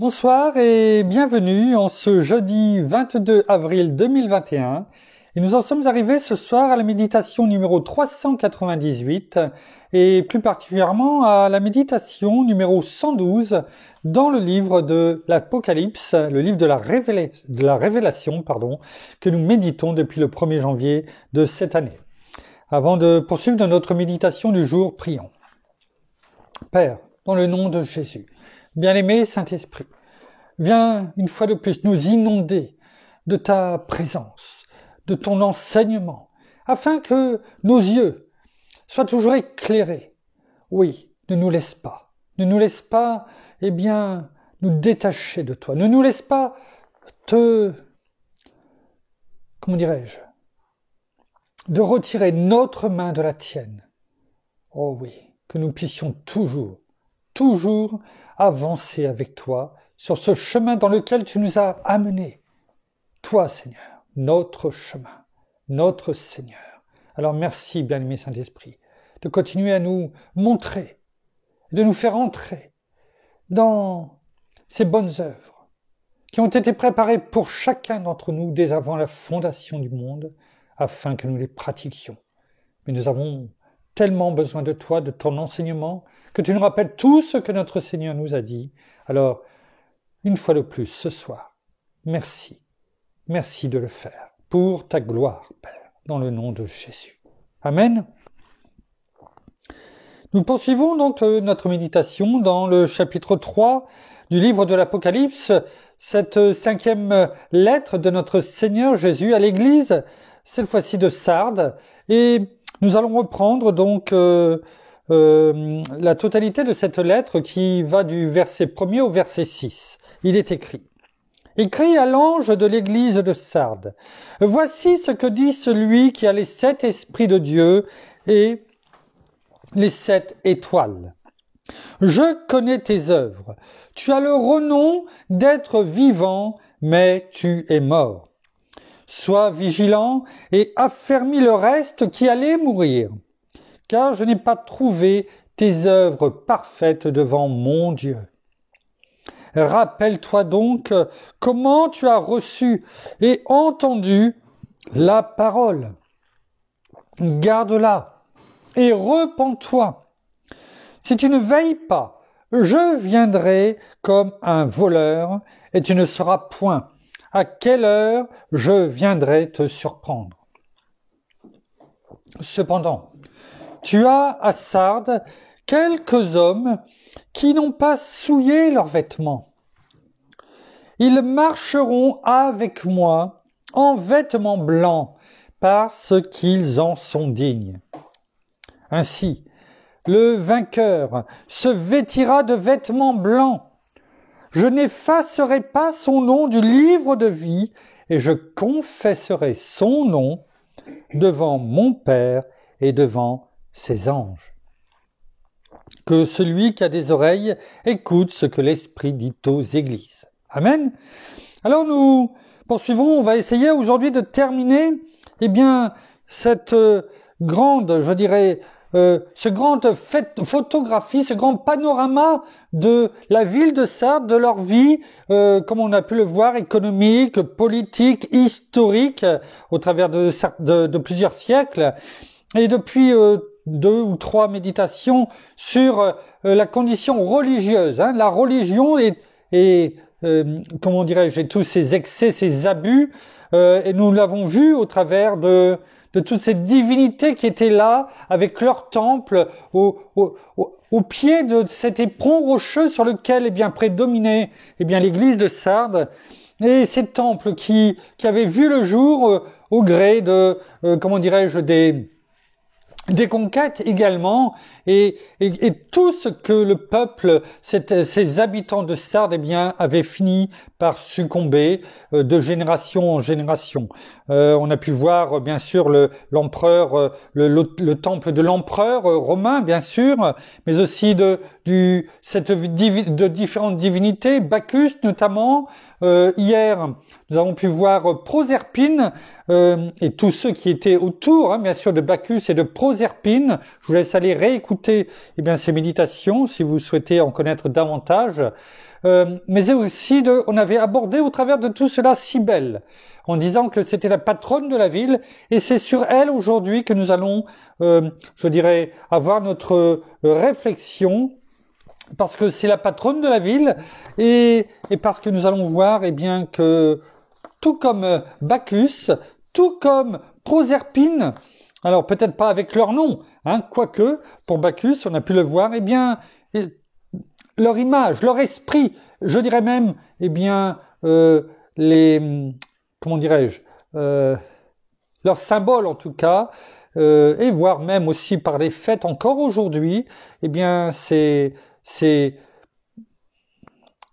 Bonsoir et bienvenue en ce jeudi 22 avril 2021. Et nous en sommes arrivés ce soir à la méditation numéro 398 et plus particulièrement à la méditation numéro 112 dans le livre de l'Apocalypse, le livre de la, révélation, pardon, que nous méditons depuis le 1er janvier de cette année. Avant de poursuivre notre méditation du jour, prions. Père, dans le nom de Jésus, Bien-aimé Saint-Esprit, viens une fois de plus nous inonder de ta présence, de ton enseignement, afin que nos yeux soient toujours éclairés. Oui, ne nous laisse pas, ne nous laisse pas, eh bien, nous détacher de toi, ne nous laisse pas te, comment dirais-je, de retirer notre main de la tienne. Oh oui, que nous puissions toujours, toujours avancer avec toi sur ce chemin dans lequel tu nous as amenés. Toi, Seigneur, notre chemin, notre Seigneur. Alors merci, bien-aimé Saint-Esprit, de continuer à nous montrer, de nous faire entrer dans ces bonnes œuvres qui ont été préparées pour chacun d'entre nous dès avant la fondation du monde, afin que nous les pratiquions. Mais nous avons tellement besoin de toi, de ton enseignement, que tu nous rappelles tout ce que notre Seigneur nous a dit. Alors, une fois de plus, ce soir, merci. Merci de le faire, pour ta gloire, Père, dans le nom de Jésus. Amen. Nous poursuivons donc euh, notre méditation dans le chapitre 3 du livre de l'Apocalypse, cette cinquième lettre de notre Seigneur Jésus à l'Église, cette fois-ci de Sardes. Et nous allons reprendre donc euh, euh, la totalité de cette lettre qui va du verset 1 au verset 6. Il est écrit. Écrit à l'ange de l'église de Sardes. Voici ce que dit celui qui a les sept esprits de Dieu et les sept étoiles. Je connais tes œuvres. Tu as le renom d'être vivant, mais tu es mort. Sois vigilant et affermis le reste qui allait mourir, car je n'ai pas trouvé tes œuvres parfaites devant mon Dieu. Rappelle-toi donc comment tu as reçu et entendu la parole. Garde-la et repens-toi. Si tu ne veilles pas, je viendrai comme un voleur et tu ne seras point à quelle heure je viendrai te surprendre. Cependant, tu as à Sardes quelques hommes qui n'ont pas souillé leurs vêtements. Ils marcheront avec moi en vêtements blancs parce qu'ils en sont dignes. Ainsi, le vainqueur se vêtira de vêtements blancs je n'effacerai pas son nom du livre de vie et je confesserai son nom devant mon Père et devant ses anges. Que celui qui a des oreilles écoute ce que l'Esprit dit aux églises. Amen. Alors nous poursuivons, on va essayer aujourd'hui de terminer, eh bien, cette euh, grande, je dirais, euh, ce grand fait, photographie, ce grand panorama de la ville de Sardes, de leur vie, euh, comme on a pu le voir, économique, politique, historique, au travers de, de, plusieurs siècles. Et depuis euh, deux ou trois méditations sur la condition religieuse, hein. la religion et comment dirais-je, tous ces excès, ces abus, et nous l'avons vu au travers de de toutes ces divinités qui étaient là avec leur temple au, au, pied de cet éperon rocheux sur lequel eh bien prédominait eh bien l'église de Sardes et ces temples qui, qui avaient vu le jour euh, au gré de euh, comment dirais-je des des conquêtes également et, et, tout ce que le peuple, ces habitants de Sardes, eh bien, avaient fini par succomber euh, de génération en génération. Euh, on a pu voir, euh, bien sûr, l'empereur, euh, le, le, le, temple de l'empereur romain, bien sûr, mais aussi de, du, cette de différentes divinités, Bacchus notamment. Euh, hier, nous avons pu voir Proserpine et tous ceux qui étaient autour, hein, bien sûr, de Bacchus et de Proserpine. Je vous laisse aller réécouter écouter eh bien, ces méditations si vous souhaitez en connaître davantage. Euh, mais aussi, de, on avait abordé au travers de tout cela sibylle en disant que c'était la patronne de la ville, et c'est sur elle aujourd'hui que nous allons, euh, je dirais, avoir notre euh, réflexion, parce que c'est la patronne de la ville, et, et parce que nous allons voir, eh bien, que tout comme Bacchus, tout comme Proserpine, alors peut-être pas avec leur nom, hein, quoique pour Bacchus, on a pu le voir, eh bien leur image, leur esprit, je dirais même, eh bien euh, les comment dirais-je, euh, leur symbole en tout cas, euh, et voire même aussi par les fêtes encore aujourd'hui, eh bien c'est c'est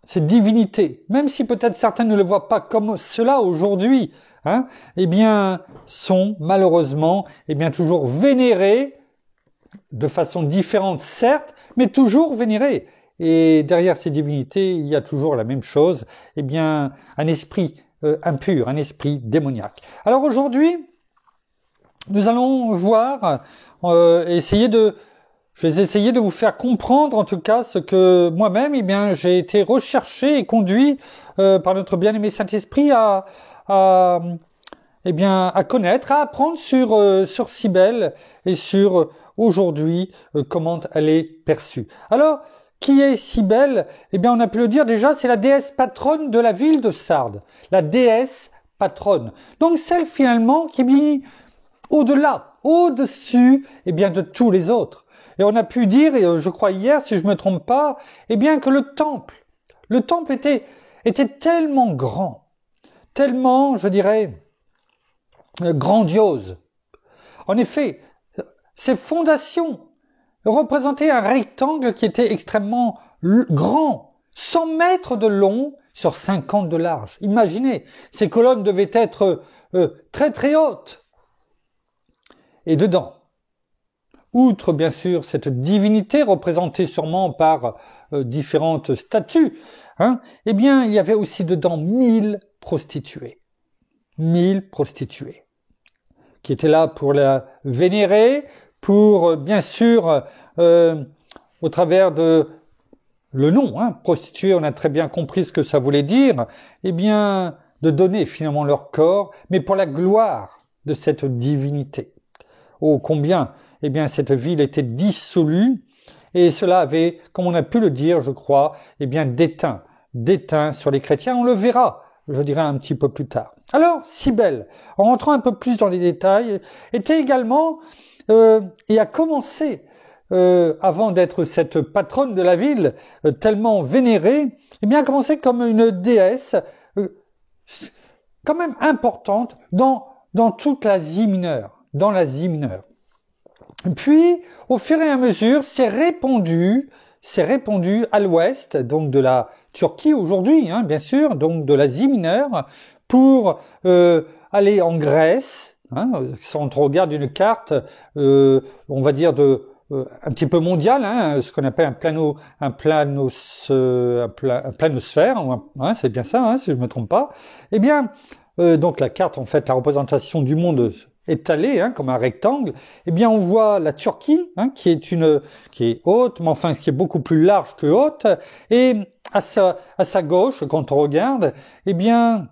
ces divinités, même si peut-être certains ne le voient pas comme cela aujourd'hui, Hein, eh bien, sont malheureusement, eh bien, toujours vénérés de façon différente, certes, mais toujours vénérés. Et derrière ces divinités, il y a toujours la même chose, eh bien, un esprit euh, impur, un esprit démoniaque. Alors aujourd'hui, nous allons voir, euh, essayer de, je vais essayer de vous faire comprendre en tout cas ce que moi-même, eh bien, j'ai été recherché et conduit euh, par notre bien-aimé Saint-Esprit à, à, euh, eh bien, à connaître, à apprendre sur euh, sur Sibelle et sur euh, aujourd'hui euh, comment elle est perçue. Alors, qui est Sibelle Eh bien, on a pu le dire déjà, c'est la déesse patronne de la ville de Sardes, la déesse patronne. Donc celle finalement qui est au-delà, au-dessus, eh bien, de tous les autres. Et on a pu dire, et je crois hier, si je me trompe pas, eh bien que le temple, le temple était était tellement grand tellement, je dirais, euh, grandiose. En effet, ces fondations représentaient un rectangle qui était extrêmement grand, 100 mètres de long sur 50 de large. Imaginez, ces colonnes devaient être euh, très très hautes. Et dedans, outre bien sûr cette divinité représentée sûrement par euh, différentes statues, hein, eh bien il y avait aussi dedans mille prostituées. Mille prostituées. Qui étaient là pour la vénérer, pour, euh, bien sûr, euh, au travers de le nom, hein, prostituée, on a très bien compris ce que ça voulait dire, eh bien, de donner finalement leur corps, mais pour la gloire de cette divinité. Oh, combien, eh bien, cette ville était dissolue, et cela avait, comme on a pu le dire, je crois, eh bien, déteint, déteint sur les chrétiens. On le verra je dirais un petit peu plus tard. Alors, Cybèle, en rentrant un peu plus dans les détails, était également euh, et a commencé, euh, avant d'être cette patronne de la ville euh, tellement vénérée, et eh bien, a commencé comme une déesse quand même importante dans, dans toute l'Asie mineure, dans mineure. Puis, au fur et à mesure, s'est répandue s'est répandu à l'ouest, donc de la Turquie aujourd'hui, hein, bien sûr, donc de l'Asie mineure, pour euh, aller en Grèce. Hein, si on regarde une carte, euh, on va dire de euh, un petit peu mondiale, hein, ce qu'on appelle un plano, un planos, euh, un, planosphère, hein, c'est bien ça, hein, si je ne me trompe pas. Eh bien, euh, donc la carte, en fait, la représentation du monde étalé hein, comme un rectangle, eh bien on voit la Turquie hein, qui est une qui est haute, mais enfin qui est beaucoup plus large que haute, et à sa, à sa gauche quand on regarde, eh bien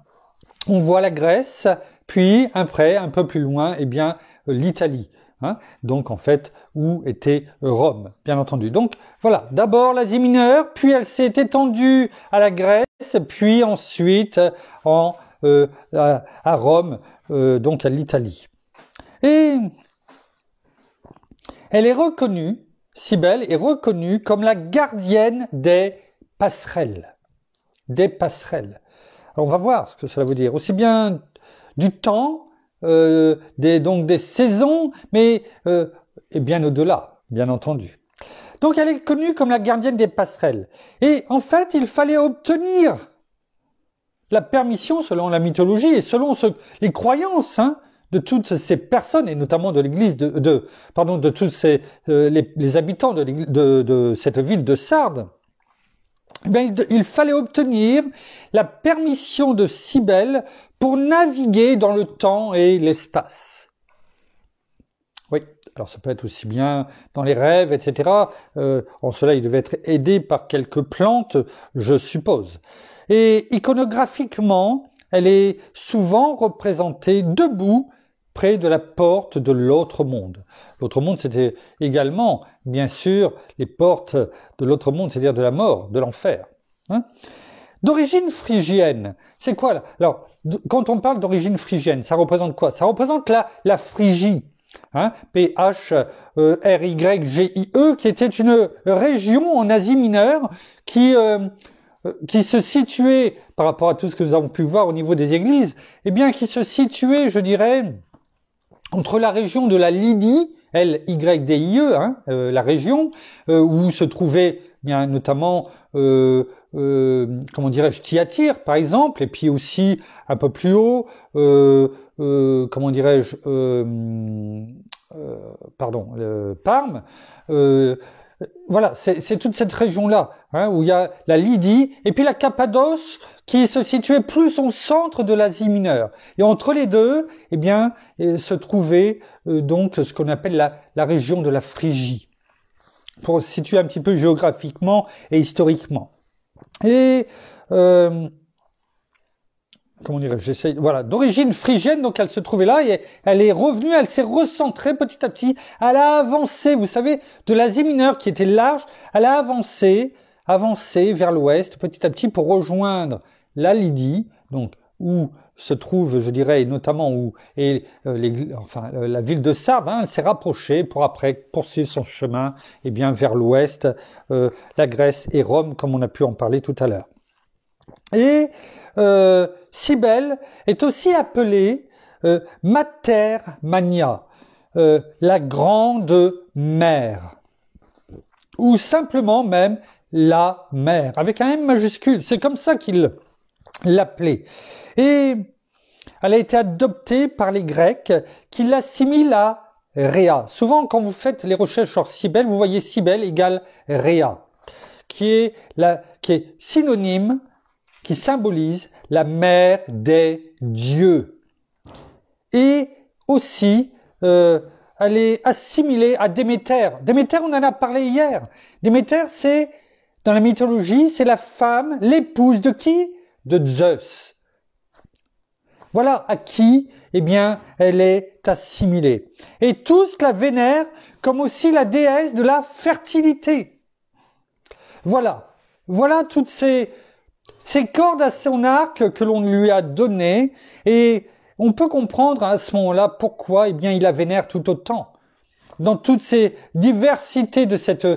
on voit la Grèce, puis après un peu plus loin, eh bien l'Italie. Hein, donc en fait où était Rome, bien entendu. Donc voilà, d'abord l'Asie mineure, puis elle s'est étendue à la Grèce, puis ensuite en, euh, à, Rome, euh, donc à l'Italie. Et elle est reconnue, Cybèle est reconnue comme la gardienne des passerelles. Des passerelles. Alors on va voir ce que cela veut dire. Aussi bien du temps, euh, des, donc des saisons, mais euh, et bien au-delà, bien entendu. Donc elle est connue comme la gardienne des passerelles. Et en fait, il fallait obtenir la permission, selon la mythologie et selon les croyances hein, de toutes ces personnes et notamment de l'église de, pardon de tous ces euh, les, habitants de, de, de, cette ville de Sardes. Eh il, fallait obtenir la permission de Cybèle pour naviguer dans le temps et l'espace. Oui, alors ça peut être aussi bien dans les rêves, etc. Euh, en cela, il devait être aidé par quelques plantes, je suppose. Et iconographiquement, elle est souvent représentée debout près de la porte de l'autre monde. L'autre monde, c'était également, bien sûr, les portes de l'autre monde, c'est-à-dire de la mort, de l'enfer. Hein. d'origine phrygienne, c'est quoi Alors, quand on parle d'origine phrygienne, ça représente quoi Ça représente la, la Phrygie, hein P-H-R-Y-G-I-E, e, qui était une région en Asie mineure qui... Euh, qui se situait, par rapport à tout ce que nous avons pu voir au niveau des églises, eh bien, qui se situait, je dirais, entre la région de la Lydie, L-Y-D-I-E, hein, euh, la région, euh, où se trouvait bien notamment euh, euh comment dirais-je, par exemple, et puis aussi un peu plus haut, comment dirais-je, pardon, Parme. voilà, c'est toute cette région-là hein, où il y a la Lydie et puis la Cappadoce qui se situait plus au centre de l'Asie mineure. Et entre les deux, eh bien, euh, se trouvait euh, donc ce qu'on appelle la, région de la Phrygie, pour se situer un petit peu géographiquement et historiquement. Et euh, comment dirais j'essaie, voilà, d'origine phrygienne, donc elle se trouvait là, et elle est revenue, elle s'est recentrée petit à petit, elle a avancé, vous savez, de l'Asie mineure qui était large, elle a avancé avancer vers l'ouest petit à petit pour rejoindre la Lydie, donc où se trouve, je dirais, notamment où et euh, euh, la ville de Sardes hein, Elle s'est rapprochée pour après poursuivre son chemin et eh bien vers l'ouest, euh, la Grèce et Rome, comme on a pu en parler tout à l'heure. Et Cybèle est aussi appelée Mater Magna, la grande mère, ou simplement même la mer, avec un M majuscule. C'est comme ça qu'il l'appelait. Et elle a été adoptée par les Grecs qui l'assimilent à Rhea. Souvent, quand vous faites les recherches sur Cybèle, vous voyez Cybèle égale Rhea, qui est, la, qui est synonyme, qui symbolise la mère des dieux. Et aussi, euh, elle est assimilée à Déméter. Déméter, on en a parlé hier. Déméter, c'est dans la mythologie, c'est la femme, l'épouse de qui De Zeus. Voilà à qui, eh bien, elle est assimilée. Et tous la vénèrent comme aussi la déesse de la fertilité. Voilà. Voilà toutes ces, ces cordes à son arc que l'on lui a données et on peut comprendre à ce moment-là pourquoi, eh bien, il la vénère tout autant. Dans toutes ces diversités de cette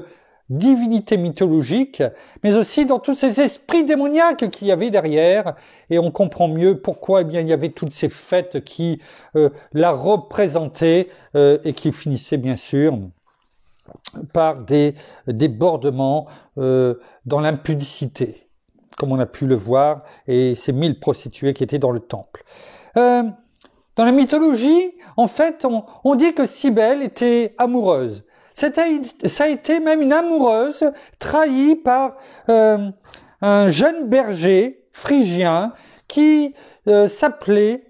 divinité mythologique, mais aussi dans tous ces esprits démoniaques qu'il y avait derrière. Et on comprend mieux pourquoi eh bien, il y avait toutes ces fêtes qui euh, la représentaient euh, et qui finissaient bien sûr par des débordements euh, dans l'impudicité, comme on a pu le voir, et ces mille prostituées qui étaient dans le temple. dans la mythologie, en fait, on, on dit que Cybèle était amoureuse ça a été même une amoureuse trahie par euh, un jeune berger phrygien qui euh, s'appelait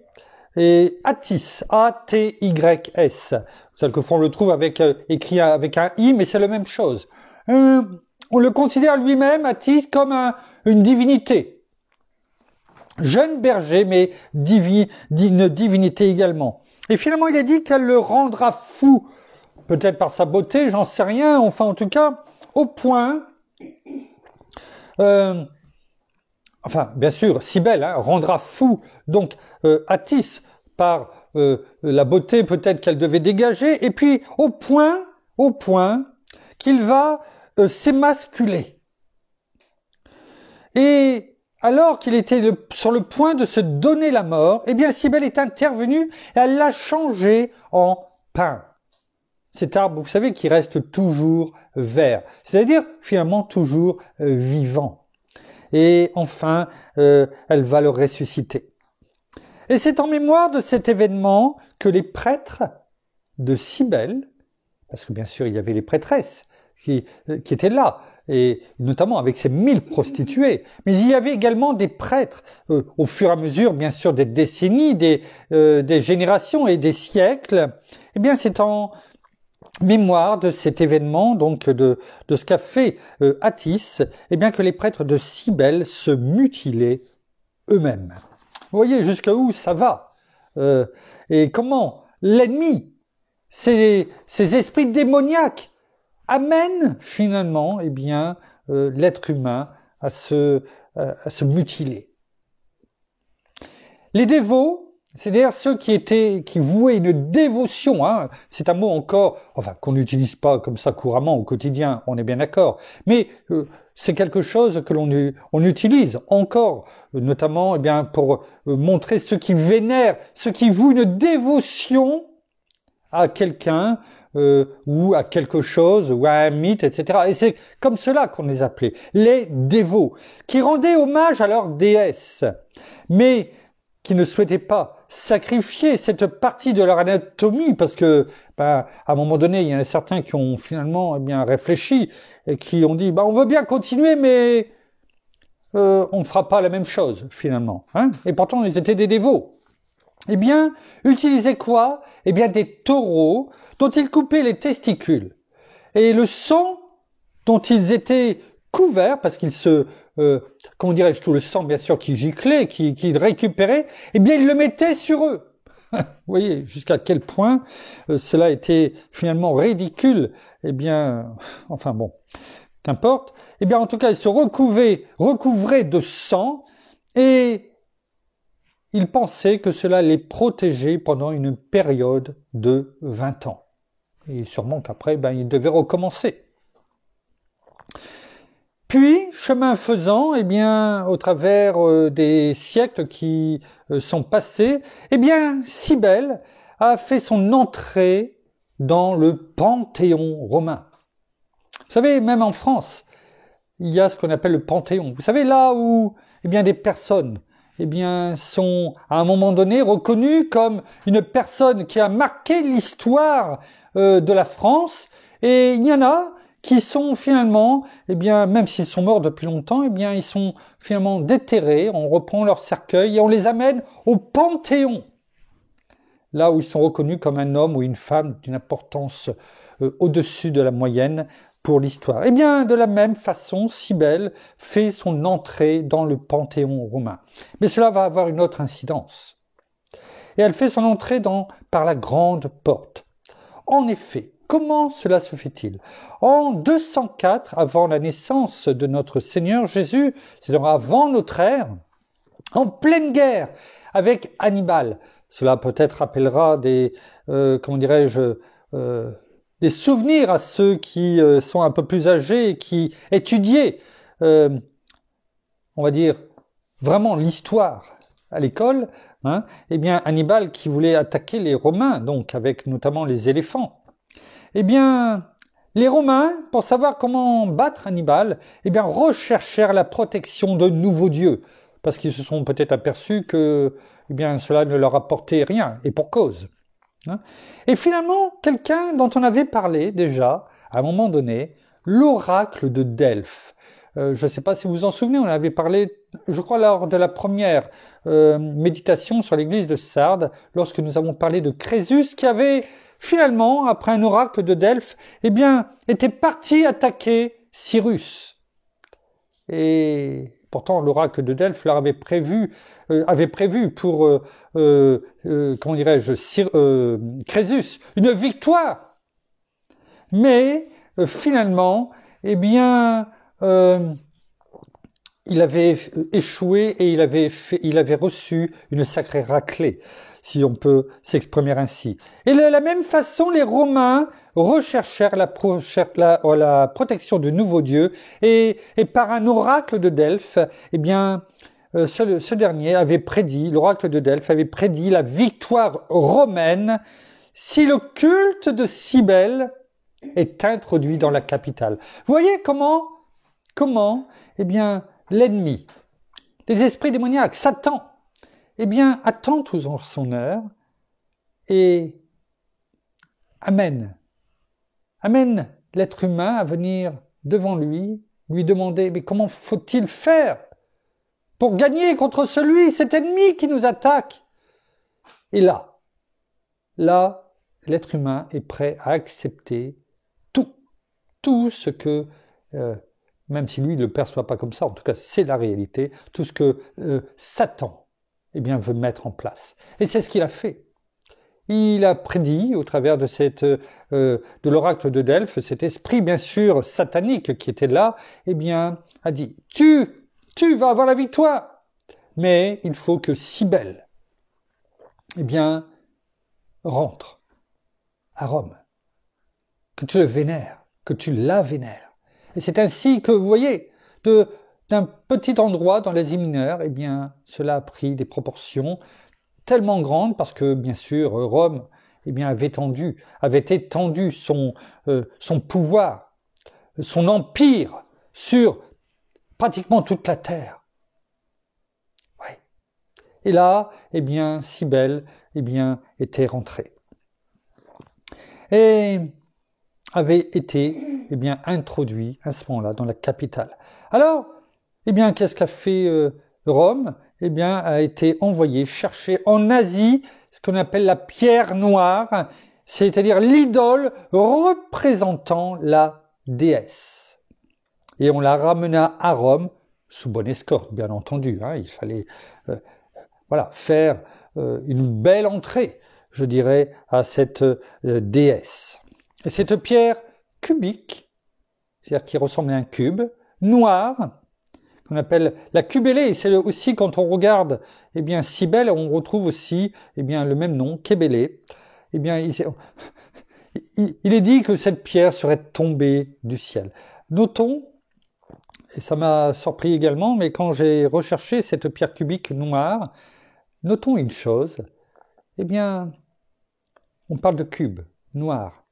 Atis, A-T-Y-S, Quelquefois, on le trouve avec, euh, écrit avec un I, mais c'est la même chose. on le considère lui-même, Atis, comme une divinité. Jeune berger, mais une divinité également. Et finalement, il est dit qu'elle le rendra fou peut-être par sa beauté, j'en sais rien, enfin en tout cas, au point, euh, enfin bien sûr, si hein, rendra fou, donc euh, Atis par euh, la beauté peut-être qu'elle devait dégager, et puis au point, au point qu'il va euh, s'émasculer. Et alors qu'il était sur le point de se donner la mort, eh bien Cybèle est intervenue et elle l'a changé en pain cet arbre, vous savez, qui reste toujours vert, c'est-à-dire finalement toujours euh, vivant. Et enfin, euh, elle va le ressusciter. Et c'est en mémoire de cet événement que les prêtres de Cybèle, parce que bien sûr il y avait les prêtresses qui, euh, étaient là, et notamment avec ces mille prostituées. Mais il y avait également des prêtres, au fur et à mesure, bien sûr, des décennies, des, des générations et des siècles. Eh bien, c'est en mémoire de cet événement, donc de, de ce qu'a fait Atis, euh, Attis, eh bien que les prêtres de Cybèle se mutilaient eux-mêmes. Vous voyez jusqu'à où ça va euh, et comment l'ennemi, ces, ces esprits démoniaques amènent finalement eh bien euh, l'être humain à se, à se mutiler. Les dévots c'est-à-dire ceux qui étaient, qui vouaient une dévotion, hein. c'est un mot encore, enfin qu'on n'utilise pas comme ça couramment au quotidien, on est bien d'accord, mais euh, c'est quelque chose que l'on on utilise encore, notamment eh bien pour euh, montrer ceux qui vénèrent, ceux qui vouent une dévotion à quelqu'un euh, ou à quelque chose ou à un mythe, etc. Et c'est comme cela qu'on les appelait, les dévots, qui rendaient hommage à leur déesse, mais qui ne souhaitaient pas sacrifier cette partie de leur anatomie parce que, ben, à un moment donné, il y en a certains qui ont finalement eh bien réfléchi et qui ont dit, ben, on veut bien continuer, mais euh, on ne fera pas la même chose finalement. Hein. et pourtant, ils étaient des dévots. Eh bien, utilisaient quoi Eh bien, des taureaux dont ils coupaient les testicules et le sang dont ils étaient couverts parce qu'ils se euh, comment dirais-je, tout le sang bien sûr qui giclait, qui, récupérait, eh bien il le mettait sur eux. Vous voyez jusqu'à quel point euh, cela était finalement ridicule. Eh bien, enfin bon, qu'importe. Eh bien en tout cas, ils se recouvraient, recouvraient de sang et ils pensaient que cela les protégeait pendant une période de 20 ans. Et sûrement qu'après, ben, ils devaient recommencer. Puis, chemin faisant, eh bien, au travers euh, des siècles qui euh, sont passés, eh bien, Cybèle a fait son entrée dans le panthéon romain. Vous savez, même en France, il y a ce qu'on appelle le panthéon. Vous savez, là où, eh bien, des personnes, eh bien, sont à un moment donné reconnues comme une personne qui a marqué l'histoire euh, de la France. Et il y en a qui sont finalement, eh bien, même s'ils sont morts depuis longtemps, eh bien, ils sont finalement déterrés, on reprend leur cercueil et on les amène au Panthéon, là où ils sont reconnus comme un homme ou une femme d'une importance euh, au-dessus de la moyenne pour l'histoire. et eh bien, de la même façon, Cybèle fait son entrée dans le Panthéon romain. Mais cela va avoir une autre incidence. Et elle fait son entrée dans, par la grande porte. En effet, Comment cela se fait-il En 204 avant la naissance de notre Seigneur Jésus, c'est-à-dire avant notre ère, en pleine guerre avec Hannibal. Cela peut-être rappellera des, euh, comment dirais-je, euh, des souvenirs à ceux qui euh, sont un peu plus âgés et qui étudiaient, on va dire, vraiment l'histoire à l'école. Hein eh bien, Hannibal qui voulait attaquer les Romains, donc avec notamment les éléphants. Eh bien, les Romains, pour savoir comment battre Hannibal, eh bien, recherchèrent la protection de nouveaux dieux, parce qu'ils se sont peut-être aperçus que eh bien, cela ne leur apportait rien, et pour cause. Hein. Et finalement, quelqu'un dont on avait parlé déjà, à un moment donné, l'oracle de Delphes. Euh, je ne sais pas si vous vous en souvenez, on avait parlé, je crois, lors de la première euh, méditation sur l'église de Sardes, lorsque nous avons parlé de Crésus qui avait finalement, après un oracle de Delphes, eh bien, était parti attaquer Cyrus. Et pourtant, l'oracle de Delphes leur avait prévu, euh, avait prévu pour, euh, euh, euh comment dirais-je, Crésus, une victoire. Mais finalement, eh bien, il avait échoué et il avait, fait, il avait reçu une sacrée raclée si on peut s'exprimer ainsi. Et de la même façon, les Romains recherchèrent la, oh, protection de nouveaux Dieu et, par un oracle de Delphes, eh bien, euh, ce, dernier avait prédit, l'oracle de Delphes avait prédit la victoire romaine si le culte de Cybèle est introduit dans la capitale. Vous voyez comment, comment, eh bien, l'ennemi, les esprits démoniaques, Satan, eh bien, attend toujours en son heure et amène, amène l'être humain à venir devant lui, lui demander, mais comment faut-il faire pour gagner contre celui, cet ennemi qui nous attaque Et là, là, l'être humain est prêt à accepter tout, tout ce que euh, même si lui ne le perçoit pas comme ça, en tout cas c'est la réalité, tout ce que euh, Satan eh bien, veut mettre en place. Et c'est ce qu'il a fait. Il a prédit, au travers de cette, euh, de l'oracle de Delphes, cet esprit, bien sûr, satanique qui était là, eh bien, a dit, tu, tu vas avoir la victoire, mais il faut que Cybèle, eh bien, rentre à Rome, que tu le vénères, que tu la vénères. Et c'est ainsi que, vous voyez, de d'un petit endroit dans l'Asie mineure, eh bien, cela a pris des proportions tellement grandes parce que, bien sûr, Rome eh bien, avait, tendu, avait étendu son, euh, son pouvoir, son empire sur pratiquement toute la terre. Ouais. Et là, eh bien, Cybèle eh bien, était rentrée et avait été eh bien, introduit à ce moment-là dans la capitale. Alors, eh bien, qu'est-ce qu'a fait euh, Rome Eh bien, a été envoyé chercher en Asie ce qu'on appelle la pierre noire, c'est-à-dire l'idole représentant la déesse. Et on la ramena à Rome, sous bonne escorte, bien entendu. Hein. il fallait euh, faire euh, une belle entrée, je dirais, à cette déesse. Et cette pierre cubique, c'est-à-dire qui ressemblait à un cube, noire, qu'on appelle la cubélée. C'est aussi quand on regarde, eh bien, belle, on retrouve aussi, eh bien, le même nom, Kébélé. Eh bien, il est dit que cette pierre serait tombée du ciel. Notons, et ça m'a surpris également, mais quand j'ai recherché cette pierre cubique noire, notons une chose. Eh bien, on parle de cube noir.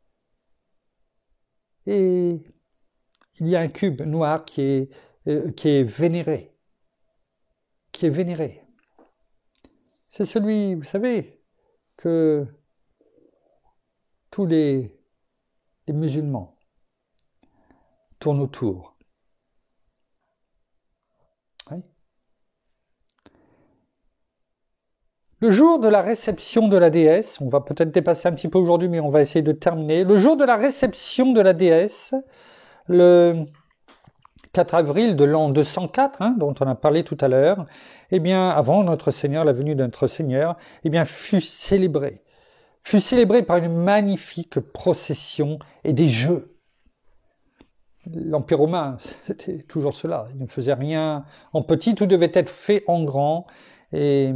Et il y a un cube noir qui est euh, qui est vénéré, qui est vénéré. C'est celui, vous savez, que tous les, musulmans tournent autour. Le jour de la réception de la déesse, on va peut-être dépasser un petit peu aujourd'hui, mais on va essayer de terminer. Le jour de la réception de la déesse, le, 4 avril de l'an 204, hein, dont on a parlé tout à l'heure, eh bien, avant notre Seigneur, la venue de notre Seigneur, eh bien, fut célébrée. Fut célébrée par une magnifique procession et des jeux. L'Empire romain, c'était toujours cela. Il ne faisait rien en petit, tout devait être fait en grand. Et,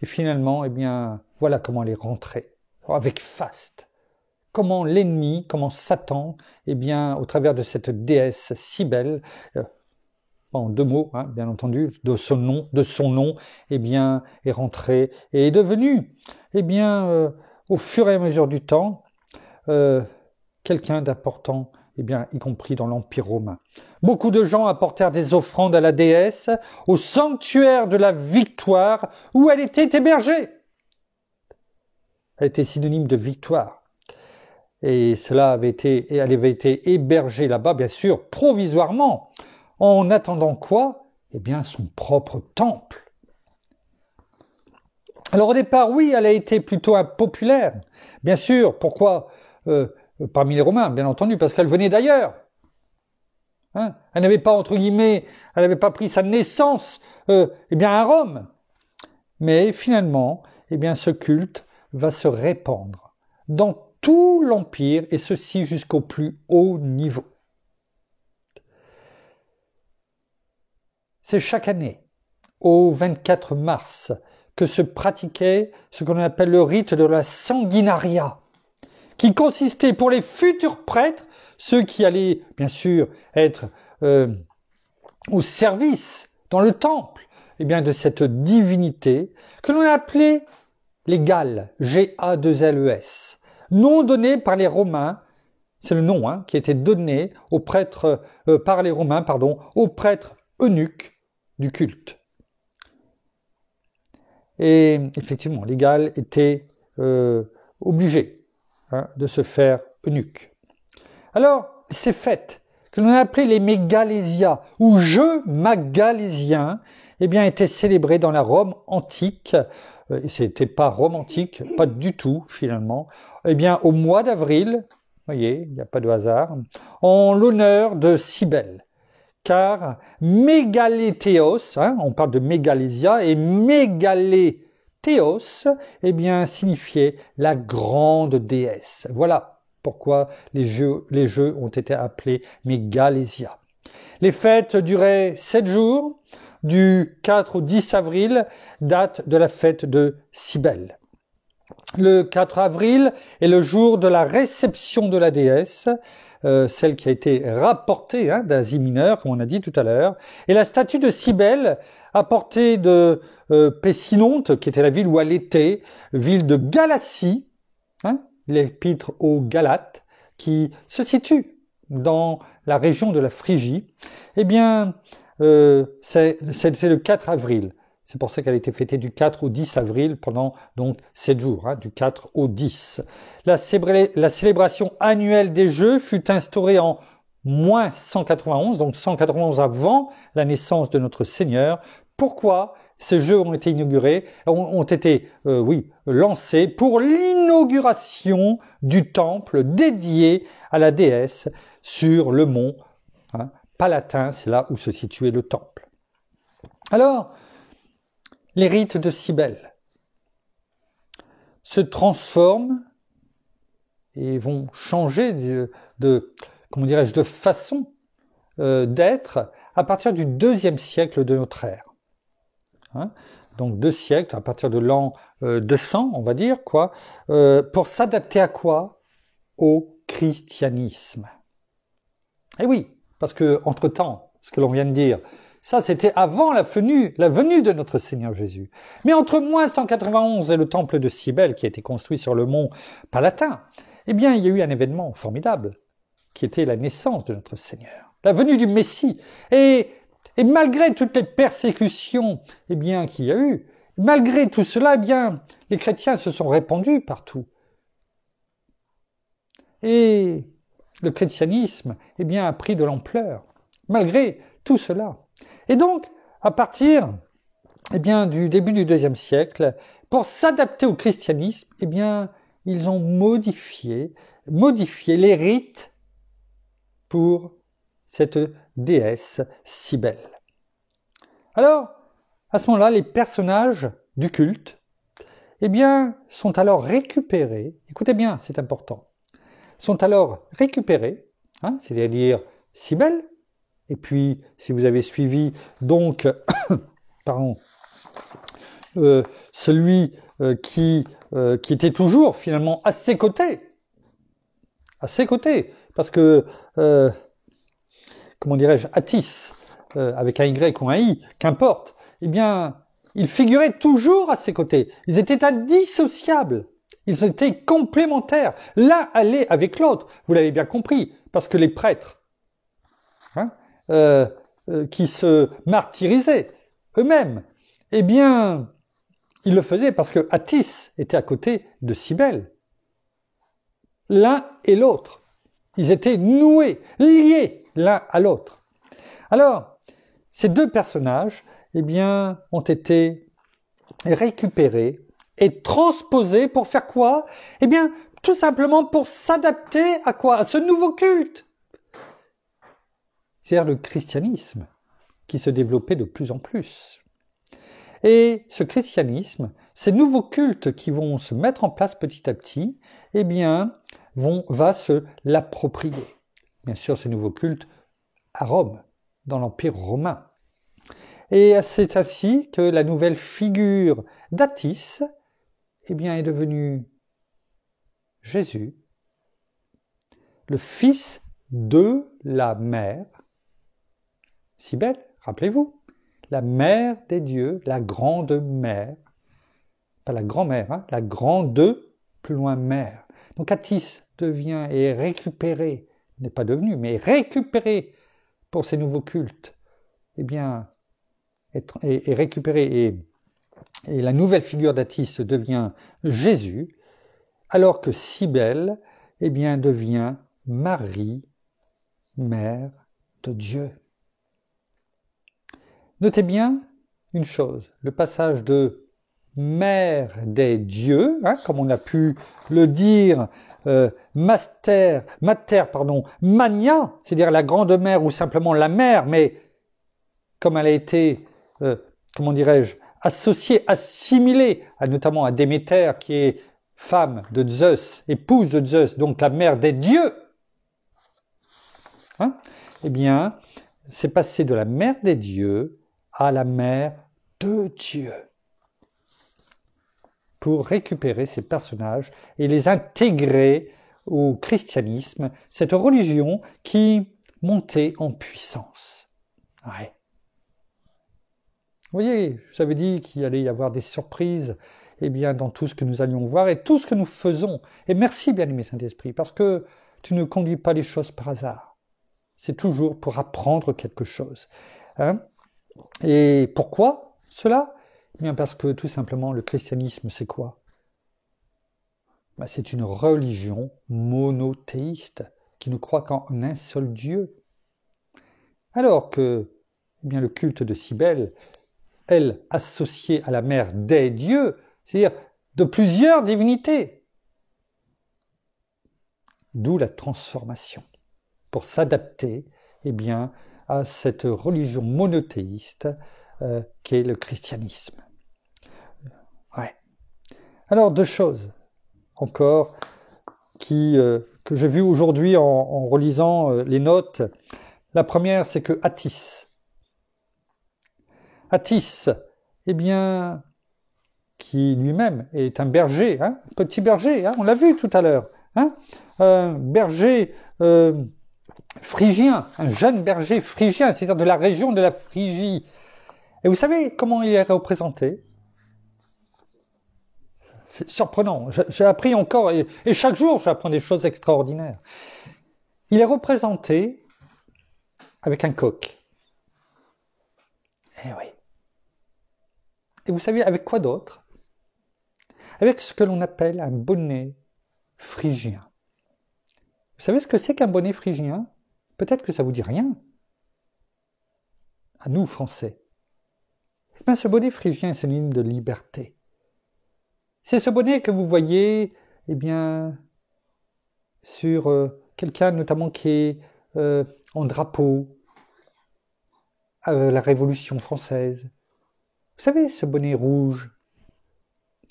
et finalement, eh bien, voilà comment elle est rentrée. Avec faste, comment l'ennemi, comment Satan, eh bien, au travers de cette déesse si belle, euh, en deux mots, hein, bien entendu, de son nom, de son nom, eh bien, est rentré et est devenu, eh bien, euh, au fur et à mesure du temps, euh, quelqu'un d'important, eh bien, y compris dans l'Empire romain. Beaucoup de gens apportèrent des offrandes à la déesse, au sanctuaire de la victoire, où elle était hébergée. Elle était synonyme de victoire et cela avait été, et elle avait été hébergée là-bas, bien sûr, provisoirement, en attendant quoi Eh bien, son propre temple. Alors au départ, oui, elle a été plutôt impopulaire, bien sûr. Pourquoi euh, Parmi les Romains, bien entendu, parce qu'elle venait d'ailleurs. Hein elle n'avait pas, entre guillemets, elle n'avait pas pris sa naissance, euh, eh bien, à Rome. Mais finalement, eh bien, ce culte va se répandre dans tout l'Empire, et ceci jusqu'au plus haut niveau. C'est chaque année, au 24 mars, que se pratiquait ce qu'on appelle le rite de la sanguinaria, qui consistait pour les futurs prêtres, ceux qui allaient bien sûr être euh, au service dans le temple, eh bien de cette divinité que l'on appelait les Galles, G-A-2-L-E-S, nom donné par les Romains, c'est le nom qui hein, qui était donné aux prêtres, euh, par les Romains, pardon, aux prêtres eunuques du culte. Et effectivement, l'égal était étaient euh, obligé hein, de se faire eunuque. Alors, ces fêtes que l'on a appelées les mégalésias ou jeux magalésiens » Eh bien, était célébré dans la Rome antique. Ce euh, C'était pas romantique, pas du tout finalement. Eh bien, au mois d'avril, voyez, il n'y a pas de hasard, en l'honneur de Cybèle. Car Mégaléthéos, hein, on parle de Mégalésia, et Mégaléthéos, eh bien, signifiait la grande déesse. Voilà pourquoi les jeux, les jeux ont été appelés Mégalésia. Les fêtes duraient sept jours du 4 au 10 avril, date de la fête de Cybèle. Le 4 avril est le jour de la réception de la déesse, euh, celle qui a été rapportée hein, d'Asie mineure, comme on a dit tout à l'heure. Et la statue de Cybèle, apportée de euh, Pessinonte, qui était la ville où elle était, ville de Galatie, hein, l'épître aux Galates, qui se situe dans la région de la Phrygie, eh bien, euh, c'était le 4 avril. C'est pour ça qu'elle a été fêtée du 4 au 10 avril pendant donc 7 jours, hein, du 4 au 10. La, célébration annuelle des Jeux fut instaurée en moins 191, donc 191 avant la naissance de notre Seigneur. Pourquoi ces Jeux ont été inaugurés, ont, ont été, euh, oui, lancés pour l'inauguration du temple dédié à la déesse sur le mont hein, Palatin, c'est là où se situait le temple. Alors, les rites de Cybèle se transforment et vont changer de, comment dirais-je, de façon euh, d'être à partir du deuxième siècle de notre ère. Hein? donc deux siècles, à partir de l'an 200, euh, on va dire, quoi, euh, pour s'adapter à quoi Au christianisme. Eh oui, parce que, entre-temps, ce que l'on vient de dire, ça, c'était avant la venue, la venue de notre Seigneur Jésus. Mais entre moins 191 et le temple de Cybèle, qui a été construit sur le mont Palatin, eh bien, il y a eu un événement formidable, qui était la naissance de notre Seigneur, la venue du Messie. Et, et malgré toutes les persécutions, eh bien, qu'il y a eu, malgré tout cela, eh bien, les chrétiens se sont répandus partout. Et le christianisme eh bien, a pris de l'ampleur, malgré tout cela. Et donc, à partir eh bien, du début du deuxième siècle, pour s'adapter au christianisme, eh bien, ils ont modifié, modifié les rites pour cette déesse si belle. Alors, à ce moment-là, les personnages du culte, eh bien, sont alors récupérés. Écoutez bien, c'est important sont alors récupérés, hein, c'est-à-dire sibel et puis si vous avez suivi donc, pardon, euh, celui euh, qui, euh, qui était toujours finalement à ses côtés, à ses côtés, parce que, comment dirais-je, Atis, avec un Y ou un I, qu'importe, eh bien, ils figuraient toujours à ses côtés. Ils étaient indissociables. Ils étaient complémentaires. L'un allait avec l'autre. Vous l'avez bien compris, parce que les prêtres hein, euh, euh, qui se martyrisaient eux-mêmes, eh bien, ils le faisaient parce que Attis était à côté de Cybèle. L'un et l'autre. Ils étaient noués, liés l'un à l'autre. Alors, ces deux personnages, eh bien, ont été récupérés est transposé pour faire quoi Eh bien, tout simplement pour s'adapter à quoi À ce nouveau culte. C'est-à-dire le christianisme qui se développait de plus en plus. Et ce christianisme, ces nouveaux cultes qui vont se mettre en place petit à petit, eh bien, vont, va se l'approprier. Bien sûr, ces nouveaux cultes à Rome, dans l'Empire romain. Et c'est ainsi que la nouvelle figure d'Attis eh bien, est devenu Jésus, le fils de la mère, si belle, rappelez-vous, la mère des dieux, la grande mère, pas la grand-mère, hein, la grande, plus loin mère. Donc Atis devient et est récupéré, n'est pas devenu, mais récupéré pour ses nouveaux cultes, eh Et bien, est récupéré et et la nouvelle figure d'Atis devient Jésus, alors que Cybèle eh bien, devient Marie, mère de Dieu. Notez bien une chose, le passage de mère des dieux, hein, comme on a pu le dire, euh, mater, pardon, mania, c'est-à-dire la grande mère ou simplement la mère, mais comme elle a été, euh, comment dirais-je, associé, assimilé, à, notamment à Déméter, qui est femme de Zeus, épouse de Zeus, donc la mère des dieux, hein, eh bien, c'est passé de la mère des dieux à la mère de Dieu pour récupérer ces personnages et les intégrer au christianisme, cette religion qui montait en puissance. Ouais. Vous voyez, je vous avais dit qu'il allait y avoir des surprises eh bien, dans tout ce que nous allions voir et tout ce que nous faisons. Et merci, bien-aimé Saint-Esprit, parce que tu ne conduis pas les choses par hasard. C'est toujours pour apprendre quelque chose. Hein. et pourquoi cela eh Bien parce que tout simplement le christianisme, c'est quoi bah, C'est une religion monothéiste qui ne croit qu'en un seul Dieu. Alors que eh bien, le culte de Cybèle, elle, associée à la mère des dieux, c'est-à-dire de plusieurs divinités. D'où la transformation, pour s'adapter eh bien, à cette religion monothéiste euh, qu'est le christianisme. Alors, deux choses encore qui, euh, que j'ai vues aujourd'hui en, relisant euh, les notes. La première, c'est que Attis, Atis, eh bien, qui lui-même est un berger, hein, un petit berger, hein, on l'a vu tout à l'heure, un hein, euh, berger euh, phrygien, un jeune berger phrygien, c'est-à-dire de la région de la Phrygie. Et vous savez comment il est représenté C'est surprenant, j'ai appris encore, et, et chaque jour j'apprends des choses extraordinaires. Il est représenté avec un coq. Eh oui. Et vous savez avec quoi d'autre Avec ce que l'on appelle un bonnet phrygien. Vous savez ce que c'est qu'un bonnet phrygien Peut-être que ça vous dit rien. À nous, Français. Bien, ce bonnet phrygien une synonyme de liberté. C'est ce bonnet que vous voyez, eh bien, sur euh, quelqu'un notamment qui est euh, en drapeau à euh, la Révolution française, vous savez, ce bonnet rouge,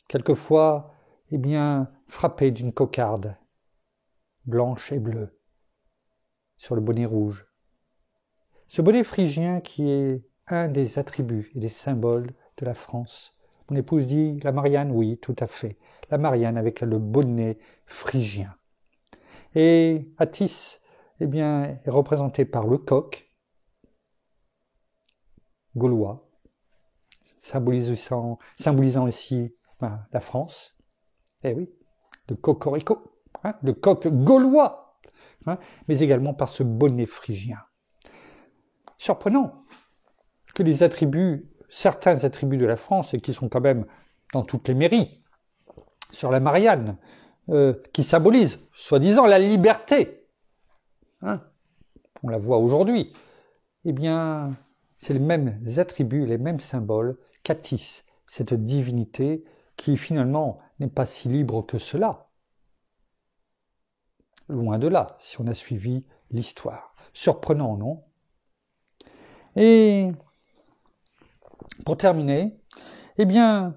quelquefois, eh bien, frappé d'une cocarde, blanche et bleue, sur le bonnet rouge. Ce bonnet phrygien qui est un des attributs et des symboles de la France. Mon épouse dit la Marianne, oui, tout à fait. La Marianne avec le bonnet phrygien. Et Atis, eh bien, est représenté par le coq gaulois symbolisant, symbolisant ici ben, la France. Eh oui, le cocorico, hein, le coq gaulois, hein, mais également par ce bonnet phrygien. Surprenant que les attributs, certains attributs de la France, et qui sont quand même dans toutes les mairies, sur la Marianne, euh, qui symbolisent, soi-disant, la liberté, hein, on la voit aujourd'hui, eh bien, c'est les mêmes attributs, les mêmes symboles qu'Atis, cette divinité qui finalement n'est pas si libre que cela. Loin de là, si on a suivi l'histoire. Surprenant, non Et pour terminer, eh bien,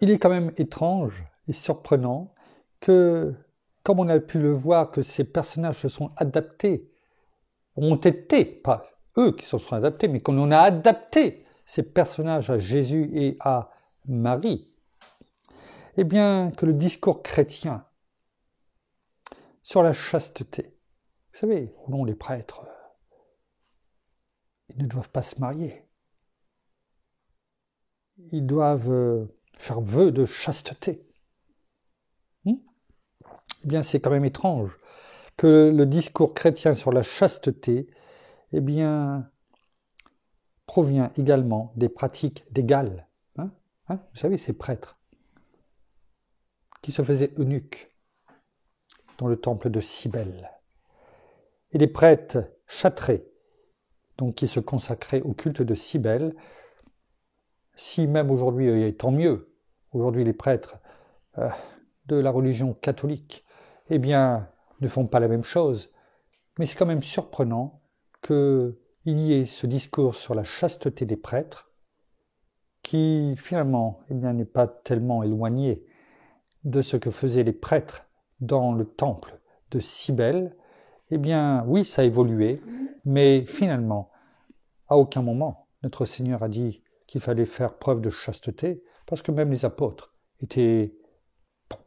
il est quand même étrange et surprenant que comme on a pu le voir que ces personnages se sont adaptés, ont été, pas eux qui se sont adaptés, mais qu'on a adapté ces personnages à Jésus et à Marie, eh bien que le discours chrétien sur la chasteté, vous savez, au nom prêtres, ils ne doivent pas se marier. Ils doivent euh, faire vœu de chasteté c'est quand même étrange que le discours chrétien sur la chasteté, eh bien, provient également des pratiques des hein, hein, Vous savez, ces prêtres qui se faisaient eunuques dans le temple de Cybèle. Et les prêtres châtrés, donc qui se consacraient au culte de Cybèle, si même aujourd'hui, euh, tant mieux, aujourd'hui les prêtres euh, de la religion catholique eh bien, ne font pas la même chose. Mais c'est quand même surprenant qu'il y ait ce discours sur la chasteté des prêtres qui, finalement, eh n'est pas tellement éloigné de ce que faisaient les prêtres dans le temple de Cybèle. Eh bien, oui, ça a évolué, mais finalement, à aucun moment, notre Seigneur a dit qu'il fallait faire preuve de chasteté, parce que même les apôtres étaient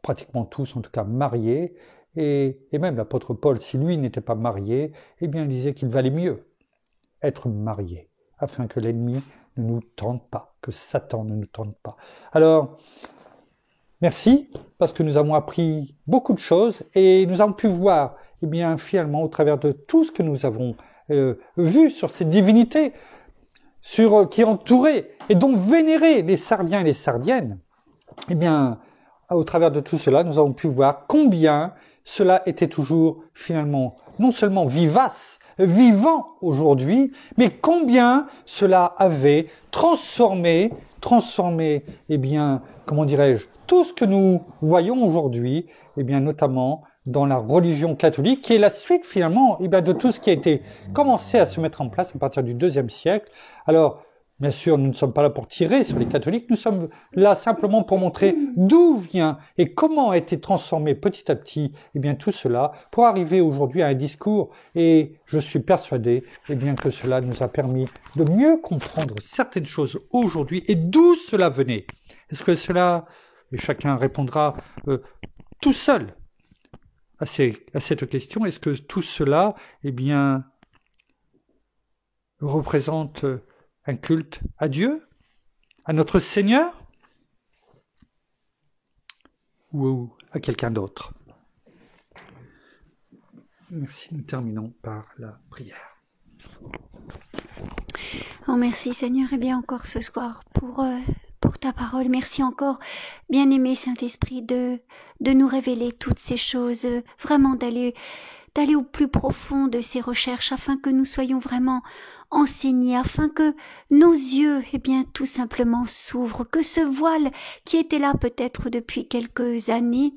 pratiquement tous en tout cas mariés, et, et même l'apôtre Paul, si lui n'était pas marié, eh bien il disait qu'il valait mieux être marié, afin que l'ennemi ne nous tente pas, que Satan ne nous tente pas. Alors, merci, parce que nous avons appris beaucoup de choses, et nous avons pu voir, eh bien finalement, au travers de tout ce que nous avons euh, vu sur ces divinités, sur, euh, qui entouraient et donc vénéraient les Sardiens et les Sardiennes, eh bien, ah, au travers de tout cela, nous avons pu voir combien cela était toujours finalement non seulement vivace, vivant aujourd'hui, mais combien cela avait transformé, transformé, eh bien, comment dirais-je, tout ce que nous voyons aujourd'hui, eh bien, notamment dans la religion catholique, qui est la suite finalement, eh bien, de tout ce qui a été commencé à se mettre en place à partir du deuxième siècle. Alors, Bien sûr, nous ne sommes pas là pour tirer sur les catholiques, nous sommes là simplement pour montrer d'où vient et comment a été transformé petit à petit eh bien, tout cela pour arriver aujourd'hui à un discours. Et je suis persuadé eh bien, que cela nous a permis de mieux comprendre certaines choses aujourd'hui et d'où cela venait. Est-ce que cela, et chacun répondra euh, tout seul à, cette question, est-ce que tout cela eh bien, représente... Euh, un culte à Dieu, à notre Seigneur ou à quelqu'un d'autre Merci, nous terminons par la prière. Oh, merci Seigneur, et bien encore ce soir pour, euh, pour ta parole. Merci encore, bien-aimé Saint-Esprit, de, de nous révéler toutes ces choses, euh, vraiment d'aller d'aller au plus profond de ces recherches afin que nous soyons vraiment enseignés, afin que nos yeux, eh bien, tout simplement s'ouvrent, que ce voile qui était là peut-être depuis quelques années,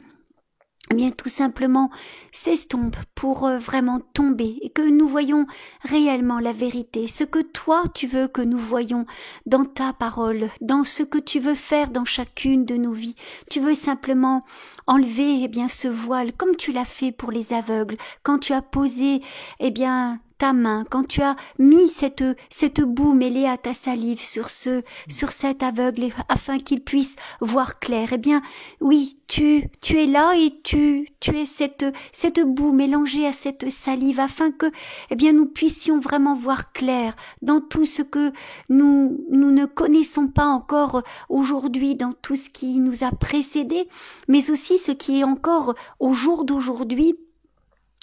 eh bien tout simplement s'estompe pour euh, vraiment tomber et que nous voyons réellement la vérité, ce que toi tu veux que nous voyons dans ta parole, dans ce que tu veux faire dans chacune de nos vies. Tu veux simplement enlever eh bien ce voile comme tu l'as fait pour les aveugles quand tu as posé eh bien ta main, quand tu as mis cette, cette boue mêlée à ta salive sur ce, sur cet aveugle, afin qu'il puisse voir clair, eh bien, oui, tu, tu es là et tu, tu es cette, cette boue mélangée à cette salive, afin que, eh bien, nous puissions vraiment voir clair dans tout ce que nous, nous ne connaissons pas encore aujourd'hui, dans tout ce qui nous a précédé, mais aussi ce qui est encore au jour d'aujourd'hui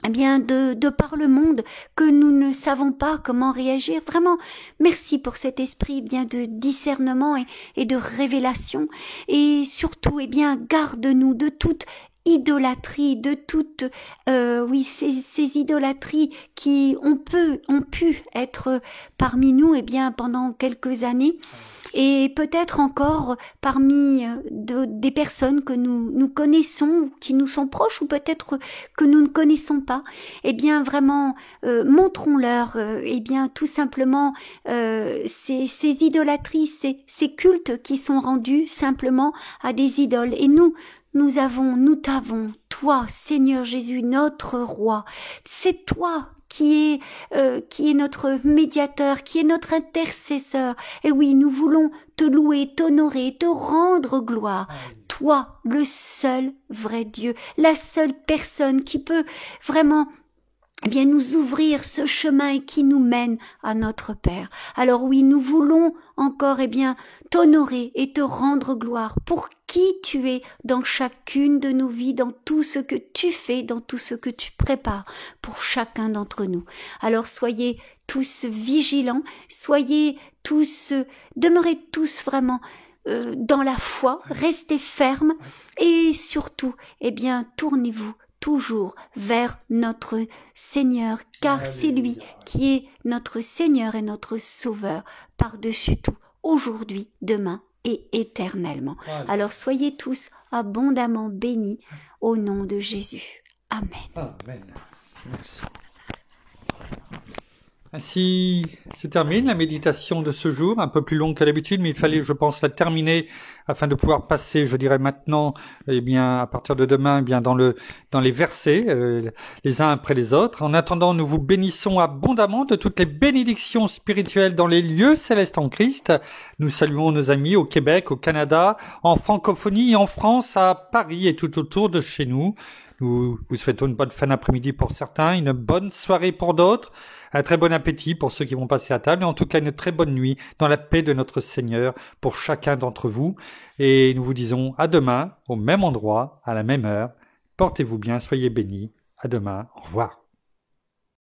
eh bien de, de par le monde que nous ne savons pas comment réagir. Vraiment, merci pour cet esprit bien de discernement et, de révélation. Et surtout, eh bien, garde-nous de toute idolâtrie, de toutes euh, oui, ces, ces, idolâtries qui ont, peut, ont pu être parmi nous eh bien, pendant quelques années et peut-être encore parmi euh, des personnes que nous, nous connaissons, qui nous sont proches ou peut-être que nous ne connaissons pas, et eh bien vraiment euh, montrons-leur et eh bien tout simplement ces, ces idolâtries, ces, ces cultes qui sont rendus simplement à des idoles. Et nous, nous avons, nous t'avons, toi, Seigneur Jésus, notre roi. C'est toi qui est, euh, qui est notre médiateur, qui est notre intercesseur. Et oui, nous voulons te louer, t'honorer, te rendre gloire. Toi, le seul vrai Dieu, la seule personne qui peut vraiment eh bien nous ouvrir ce chemin qui nous mène à notre Père. Alors oui, nous voulons encore eh bien t'honorer et te rendre gloire pour qui tu es dans chacune de nos vies, dans tout ce que tu fais, dans tout ce que tu prépares pour chacun d'entre nous. Alors soyez tous vigilants, soyez tous, demeurez tous vraiment euh, dans la foi, restez fermes et surtout, eh bien, tournez-vous toujours vers notre Seigneur, car c'est lui qui est notre Seigneur et notre Sauveur par-dessus tout, aujourd'hui, demain et éternellement. Alors soyez tous abondamment bénis au nom de Jésus. Amen. Ainsi se termine la méditation de ce jour, un peu plus longue que d'habitude, mais il fallait, je pense, la terminer afin de pouvoir passer, je dirais maintenant, eh bien, à partir de demain, eh bien, dans le, dans les versets, euh, les uns après les autres. En attendant, nous vous bénissons abondamment de toutes les bénédictions spirituelles dans les lieux célestes en Christ. Nous saluons nos amis au Québec, au Canada, en francophonie, en France, à Paris et tout autour de chez nous. Nous vous souhaitons une bonne fin d'après-midi pour certains, une bonne soirée pour d'autres. Un très bon appétit pour ceux qui vont passer à table, et en tout cas une très bonne nuit dans la paix de notre Seigneur pour chacun d'entre vous. Et nous vous disons à demain, au même endroit, à la même heure. Portez-vous bien, soyez bénis. À demain, au revoir.